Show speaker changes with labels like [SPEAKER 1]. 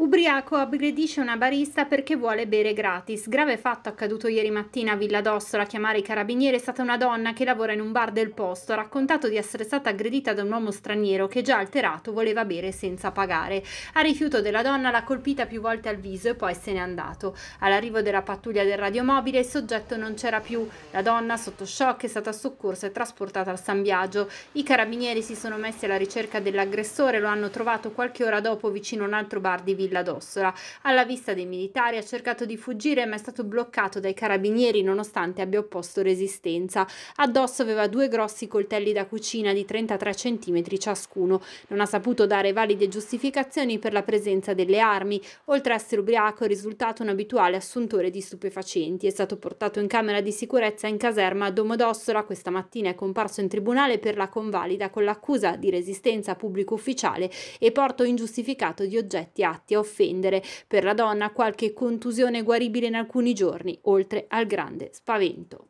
[SPEAKER 1] Ubriaco aggredisce una barista perché vuole bere gratis. Grave fatto accaduto ieri mattina a Villa d'Ossola. A chiamare i carabinieri è stata una donna che lavora in un bar del posto. Ha raccontato di essere stata aggredita da un uomo straniero che già alterato voleva bere senza pagare. A rifiuto della donna l'ha colpita più volte al viso e poi se n'è andato. All'arrivo della pattuglia del radiomobile il soggetto non c'era più. La donna, sotto shock, è stata soccorsa e trasportata al San Biagio. I carabinieri si sono messi alla ricerca dell'aggressore. Lo hanno trovato qualche ora dopo vicino a un altro bar di Villa Villa d'Ossola. Alla vista dei militari ha cercato di fuggire ma è stato bloccato dai carabinieri nonostante abbia opposto resistenza. Addosso aveva due grossi coltelli da cucina di 33 cm ciascuno. Non ha saputo dare valide giustificazioni per la presenza delle armi. Oltre a essere ubriaco è risultato un abituale assuntore di stupefacenti. È stato portato in camera di sicurezza in caserma a Domodossola. Questa mattina è comparso in tribunale per la convalida con l'accusa di resistenza a pubblico ufficiale e porto ingiustificato di oggetti atti a offendere. Per la donna qualche contusione guaribile in alcuni giorni, oltre al grande spavento.